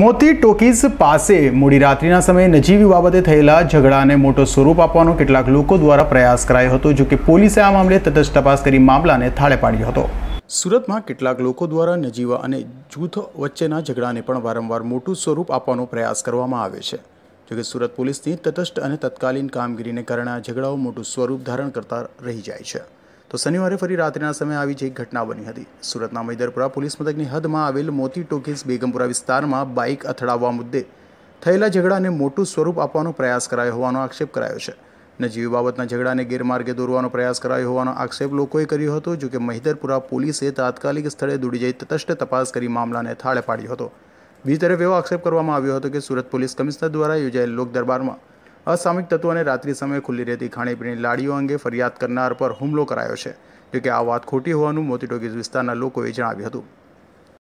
મોતી ટોકીઝ પાસે મોડી રાત્રિના સમયે નજીવી બાબતે થયેલા ઝઘડાને મોટો સ્વરૂપ આપવાનો કેટલાક લોકો દ્વારા પ્રયાસ કરાયો હતો જો કે પોલીસે આ મામલે તટસ્થ તપાસ કરી મામલાને થાળે પાડ્યો હતો સુરતમાં કેટલાક લોકો દ્વારા નજીવા અને જૂથ વચ્ચેના ઝઘડાને પણ વારંવાર મોટું સ્વરૂપ આપવાનો પ્રયાસ કરવામાં આવે છે જોકે સુરત પોલીસની તટસ્થ અને તત્કાલીન કામગીરીને કારણે આ ઝઘડાઓ મોટું સ્વરૂપ ધારણ કરતા રહી જાય છે તો શનિવારે ફરી રાત્રિના સમયે આવી જ એક ઘટના બની હતી સુરતના મૈદરપુરા પોલીસ મથકની હદમાં આવેલ મોતી ટોકીઝ બેગમપુરા વિસ્તારમાં બાઇક અથડાવવા મુદ્દે થયેલા ઝઘડાને મોટું સ્વરૂપ આપવાનો પ્રયાસ કરાયો હોવાનો આક્ષેપ કરાયો છે નજીવી બાબતના ઝઘડાને ગેરમાર્ગે દોરવાનો પ્રયાસ કરાયો હોવાનો આક્ષેપ લોકોએ કર્યો હતો જો કે મહિદરપુરા પોલીસે તાત્કાલિક સ્થળે દોડી જઈ તટસ્થ તપાસ કરી મામલાને થાળે પાડ્યો હતો બીજી તરફ એવો આક્ષેપ કરવામાં આવ્યો હતો કે સુરત પોલીસ કમિશનર દ્વારા યોજાયેલ લોક દરબારમાં અસામયિક તત્વોને અને રાત્રિ સમયે ખુલ્લી રહેતી ખાણીપીણી લાડીઓ અંગે ફરિયાદ કરનાર પર હુમલો કરાયો છે જોકે આ વાત ખોટી હોવાનું મોતીટોકીઝ વિસ્તારના લોકોએ જણાવ્યું હતું